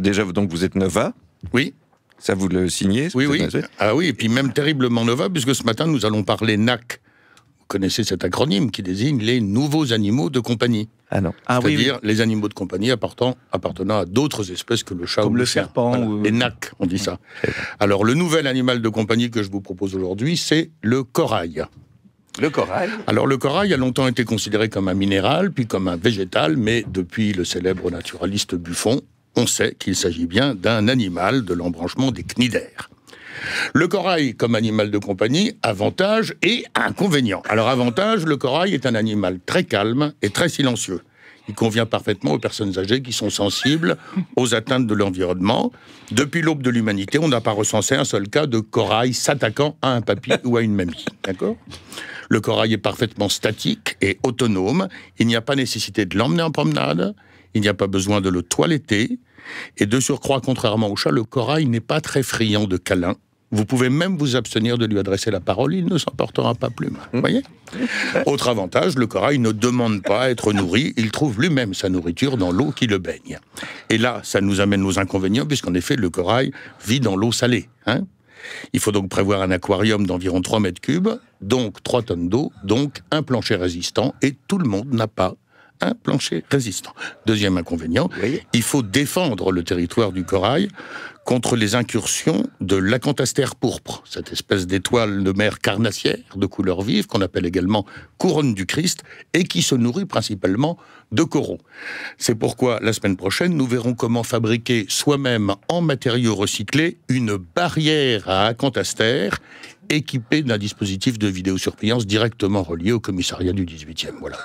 Déjà, donc vous êtes Nova. Oui. Ça, vous le signez Oui, oui. Ah oui, et puis même terriblement Nova, puisque ce matin, nous allons parler NAC. Vous connaissez cet acronyme qui désigne les nouveaux animaux de compagnie. Ah non. Ah C'est-à-dire les animaux de compagnie appartenant, à d'autres espèces que le chat ou le, serpent. Ou... Les NAC, on dit ça. Alors, le nouvel animal de compagnie que je vous propose aujourd'hui, c'est le corail. Le corail Alors le corail a longtemps été considéré comme un minéral, puis comme un végétal, mais depuis le célèbre naturaliste Buffon, on sait qu'il s'agit bien d'un animal de l'embranchement des cnidaires. Le corail, comme animal de compagnie, avantage et inconvénient. Alors avantage, le corail est un animal très calme et très silencieux. Il convient parfaitement aux personnes âgées qui sont sensibles aux atteintes de l'environnement. Depuis l'aube de l'humanité, on n'a pas recensé un seul cas de corail s'attaquant à un papy ou à une mamie. D'accord Le corail est parfaitement statique et autonome. Il n'y a pas nécessité de l'emmener en promenade il n'y a pas besoin de le toiletter, et de surcroît, contrairement au chat, le corail n'est pas très friand de câlins. Vous pouvez même vous abstenir de lui adresser la parole, il ne s'en portera pas plus mal. Mmh. voyez Autre avantage, le corail ne demande pas à être nourri, il trouve lui-même sa nourriture dans l'eau qui le baigne. Et là, ça nous amène aux inconvénients, puisqu'en effet, le corail vit dans l'eau salée. Hein. il faut donc prévoir un aquarium d'environ 3 mètres cubes, donc 3 tonnes d'eau, donc un plancher résistant, et tout le monde n'a pas un plancher résistant. Deuxième inconvénient, il faut défendre le territoire du corail contre les incursions de l'acantastère pourpre, cette espèce d'étoile de mer carnassière de couleur vive qu'on appelle également couronne du Christ et qui se nourrit principalement de coraux. C'est pourquoi la semaine prochaine, nous verrons comment fabriquer soi-même en matériaux recyclés une barrière à acantastère équipée d'un dispositif de vidéosurveillance directement relié au commissariat du 18e. Voilà.